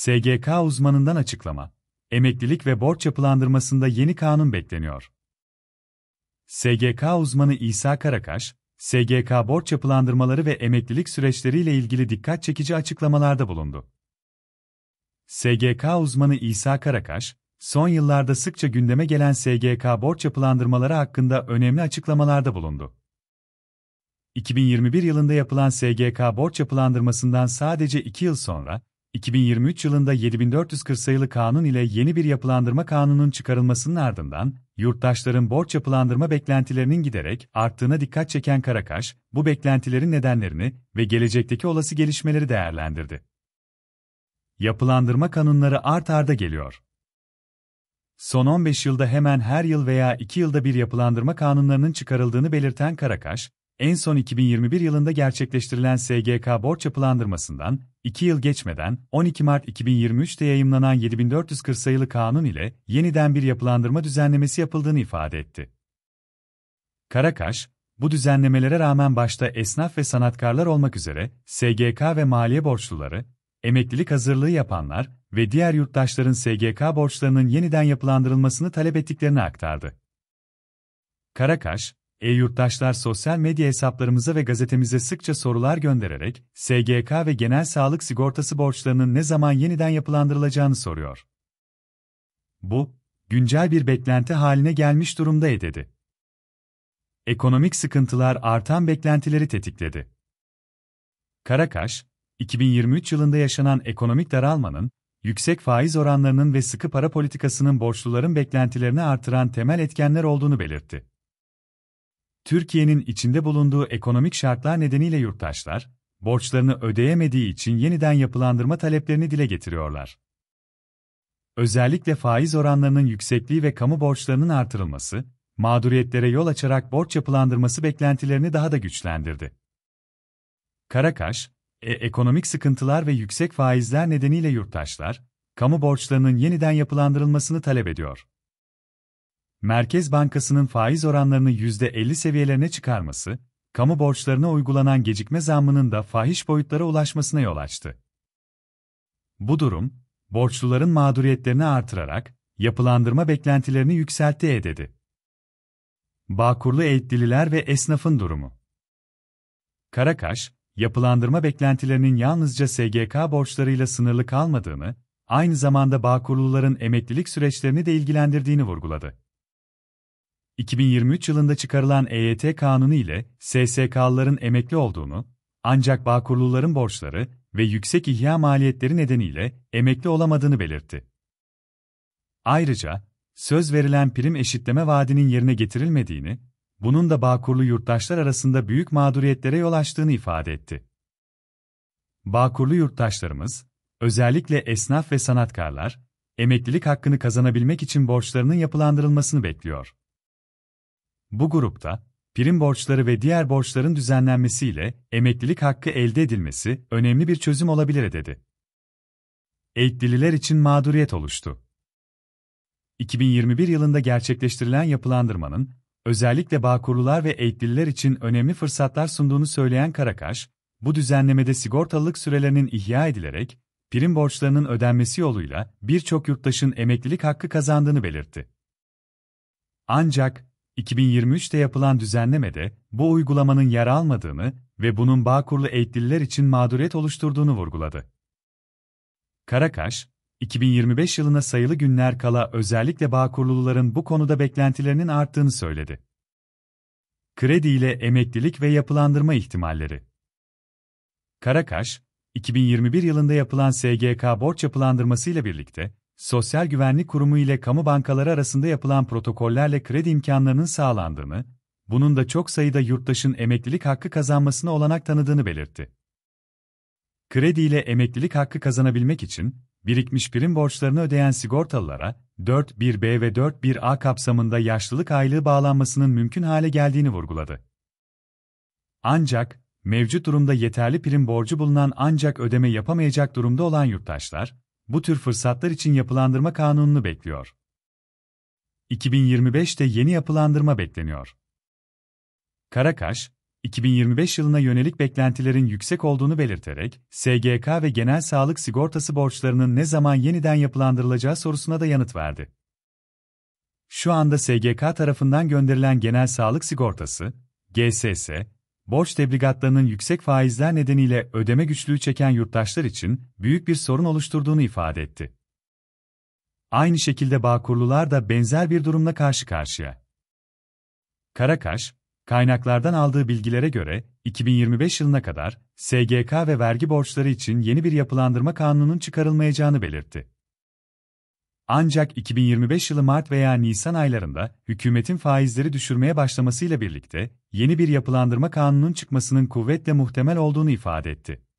SGK uzmanından açıklama. Emeklilik ve borç yapılandırmasında yeni kanun bekleniyor. SGK uzmanı İsa Karakaş, SGK borç yapılandırmaları ve emeklilik süreçleriyle ilgili dikkat çekici açıklamalarda bulundu. SGK uzmanı İsa Karakaş, son yıllarda sıkça gündeme gelen SGK borç yapılandırmaları hakkında önemli açıklamalarda bulundu. 2021 yılında yapılan SGK borç yapılandırmasından sadece 2 yıl sonra, 2023 yılında 7440 sayılı kanun ile yeni bir yapılandırma kanunun çıkarılmasının ardından, yurttaşların borç yapılandırma beklentilerinin giderek arttığına dikkat çeken Karakaş, bu beklentilerin nedenlerini ve gelecekteki olası gelişmeleri değerlendirdi. Yapılandırma kanunları art arda geliyor. Son 15 yılda hemen her yıl veya 2 yılda bir yapılandırma kanunlarının çıkarıldığını belirten Karakaş, en son 2021 yılında gerçekleştirilen SGK borç yapılandırmasından 2 yıl geçmeden 12 Mart 2023'te yayımlanan 7440 sayılı kanun ile yeniden bir yapılandırma düzenlemesi yapıldığını ifade etti. Karakaş, bu düzenlemelere rağmen başta esnaf ve sanatkarlar olmak üzere SGK ve maliye borçluları, emeklilik hazırlığı yapanlar ve diğer yurttaşların SGK borçlarının yeniden yapılandırılmasını talep ettiklerini aktardı. Karakaş, Ey yurttaşlar sosyal medya hesaplarımıza ve gazetemize sıkça sorular göndererek, SGK ve genel sağlık sigortası borçlarının ne zaman yeniden yapılandırılacağını soruyor. Bu, güncel bir beklenti haline gelmiş durumda edildi. Ekonomik sıkıntılar artan beklentileri tetikledi. Karakaş, 2023 yılında yaşanan ekonomik daralmanın, yüksek faiz oranlarının ve sıkı para politikasının borçluların beklentilerini artıran temel etkenler olduğunu belirtti. Türkiye'nin içinde bulunduğu ekonomik şartlar nedeniyle yurttaşlar, borçlarını ödeyemediği için yeniden yapılandırma taleplerini dile getiriyorlar. Özellikle faiz oranlarının yüksekliği ve kamu borçlarının artırılması, mağduriyetlere yol açarak borç yapılandırması beklentilerini daha da güçlendirdi. Karakaş, e ekonomik sıkıntılar ve yüksek faizler nedeniyle yurttaşlar, kamu borçlarının yeniden yapılandırılmasını talep ediyor. Merkez Bankası'nın faiz oranlarını %50 seviyelerine çıkarması, kamu borçlarına uygulanan gecikme zammının da fahiş boyutlara ulaşmasına yol açtı. Bu durum, borçluların mağduriyetlerini artırarak yapılandırma beklentilerini yükseltti dedi. Bağkurlu eğitlililer ve esnafın durumu Karakaş, yapılandırma beklentilerinin yalnızca SGK borçlarıyla sınırlı kalmadığını, aynı zamanda Bağkurluların emeklilik süreçlerini de ilgilendirdiğini vurguladı. 2023 yılında çıkarılan EYT kanunu ile SSK'ların emekli olduğunu, ancak bağkurluların borçları ve yüksek ihya maliyetleri nedeniyle emekli olamadığını belirtti. Ayrıca, söz verilen prim eşitleme vaadinin yerine getirilmediğini, bunun da Bağkurlu yurttaşlar arasında büyük mağduriyetlere yol açtığını ifade etti. Bağkurlu yurttaşlarımız, özellikle esnaf ve sanatkarlar, emeklilik hakkını kazanabilmek için borçlarının yapılandırılmasını bekliyor. Bu grupta, prim borçları ve diğer borçların düzenlenmesiyle emeklilik hakkı elde edilmesi önemli bir çözüm olabilir dedi. Eğitlililer için mağduriyet oluştu. 2021 yılında gerçekleştirilen yapılandırmanın, özellikle bağkurlular ve eğitlililer için önemli fırsatlar sunduğunu söyleyen Karakaş, bu düzenlemede sigortalılık sürelerinin ihya edilerek, prim borçlarının ödenmesi yoluyla birçok yurttaşın emeklilik hakkı kazandığını belirtti. Ancak 2023'te yapılan düzenlemede bu uygulamanın yer almadığını ve bunun Bağkurlu eğitililer için mağduriyet oluşturduğunu vurguladı. Karakaş, 2025 yılına sayılı günler kala özellikle Bağkurluların bu konuda beklentilerinin arttığını söyledi. Kredi ile emeklilik ve yapılandırma ihtimalleri Karakaş, 2021 yılında yapılan SGK borç yapılandırması ile birlikte, Sosyal Güvenlik Kurumu ile kamu bankaları arasında yapılan protokollerle kredi imkanlarının sağlandığını, bunun da çok sayıda yurttaşın emeklilik hakkı kazanmasına olanak tanıdığını belirtti. Kredi ile emeklilik hakkı kazanabilmek için, birikmiş prim borçlarını ödeyen sigortalılara, 4.1b ve 4.1a kapsamında yaşlılık aylığı bağlanmasının mümkün hale geldiğini vurguladı. Ancak, mevcut durumda yeterli prim borcu bulunan ancak ödeme yapamayacak durumda olan yurttaşlar, bu tür fırsatlar için yapılandırma kanununu bekliyor. 2025'te yeni yapılandırma bekleniyor. Karakaş, 2025 yılına yönelik beklentilerin yüksek olduğunu belirterek, SGK ve genel sağlık sigortası borçlarının ne zaman yeniden yapılandırılacağı sorusuna da yanıt verdi. Şu anda SGK tarafından gönderilen genel sağlık sigortası, GSS, borç tebligatlarının yüksek faizler nedeniyle ödeme güçlüğü çeken yurttaşlar için büyük bir sorun oluşturduğunu ifade etti. Aynı şekilde Bağkurlular da benzer bir durumla karşı karşıya. Karakaş, kaynaklardan aldığı bilgilere göre 2025 yılına kadar SGK ve vergi borçları için yeni bir yapılandırma kanununun çıkarılmayacağını belirtti. Ancak 2025 yılı Mart veya Nisan aylarında hükümetin faizleri düşürmeye başlamasıyla birlikte yeni bir yapılandırma kanunun çıkmasının kuvvetle muhtemel olduğunu ifade etti.